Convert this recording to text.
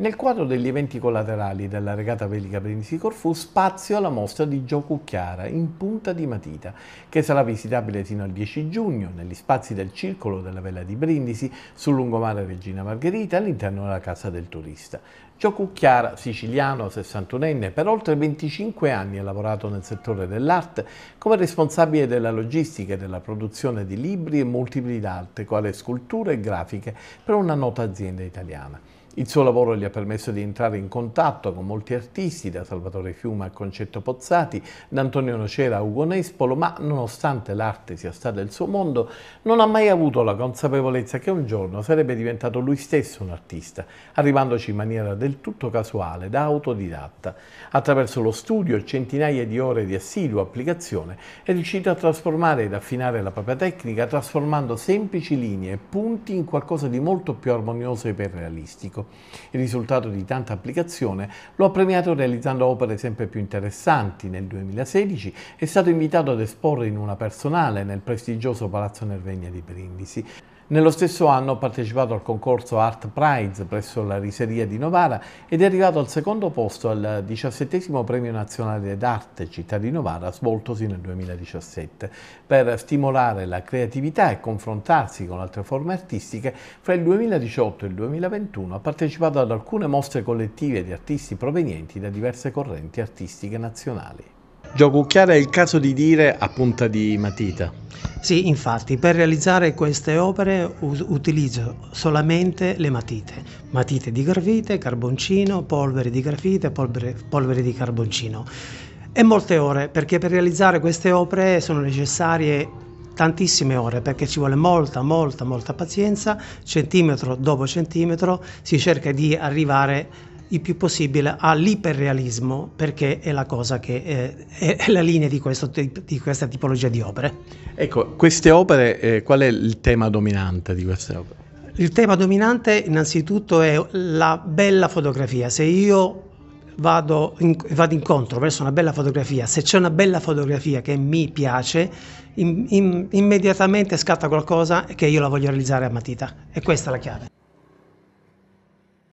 Nel quadro degli eventi collaterali della regata velica Brindisi Corfu, spazio alla mostra di Giocucchiara in punta di matita, che sarà visitabile fino al 10 giugno negli spazi del Circolo della Vela di Brindisi, sul lungomare Regina Margherita, all'interno della Casa del Turista. Giocucchiara, siciliano, 61enne, per oltre 25 anni ha lavorato nel settore dell'arte come responsabile della logistica e della produzione di libri e multipli d'arte, quale sculture e grafiche, per una nota azienda italiana. Il suo lavoro gli ha permesso di entrare in contatto con molti artisti, da Salvatore Fiuma a Concetto Pozzati, da Antonio Nocera a Ugo Nespolo, ma nonostante l'arte sia stata il suo mondo, non ha mai avuto la consapevolezza che un giorno sarebbe diventato lui stesso un artista, arrivandoci in maniera del tutto casuale, da autodidatta. Attraverso lo studio e centinaia di ore di assidua applicazione è riuscito a trasformare ed affinare la propria tecnica, trasformando semplici linee e punti in qualcosa di molto più armonioso e per realistico. Il risultato di tanta applicazione lo ha premiato realizzando opere sempre più interessanti. Nel 2016 è stato invitato ad esporre in una personale nel prestigioso Palazzo Nervegna di Brindisi. Nello stesso anno ha partecipato al concorso Art Prize presso la Riseria di Novara ed è arrivato al secondo posto al 17 Premio Nazionale d'Arte Città di Novara svoltosi nel 2017 per stimolare la creatività e confrontarsi con altre forme artistiche. Fra il 2018 e il 2021 ha partecipato ad alcune mostre collettive di artisti provenienti da diverse correnti artistiche nazionali. Giocucchiare è il caso di dire a punta di matita. Sì, infatti, per realizzare queste opere utilizzo solamente le matite, matite di grafite, carboncino, polvere di grafite, polvere, polvere di carboncino. E molte ore, perché per realizzare queste opere sono necessarie tantissime ore perché ci vuole molta, molta, molta pazienza, centimetro dopo centimetro si cerca di arrivare a il più possibile all'iperrealismo perché è la cosa che eh, è la linea di, questo, di, questa tipologia di opere. Ecco, queste opere, eh, qual è il tema dominante di queste opere? Il tema dominante innanzitutto è la bella fotografia. Se io vado, in, vado incontro verso una bella fotografia, se c'è una bella fotografia che mi piace, in, in, immediatamente scatta qualcosa che io la voglio realizzare a matita. E questa è la chiave.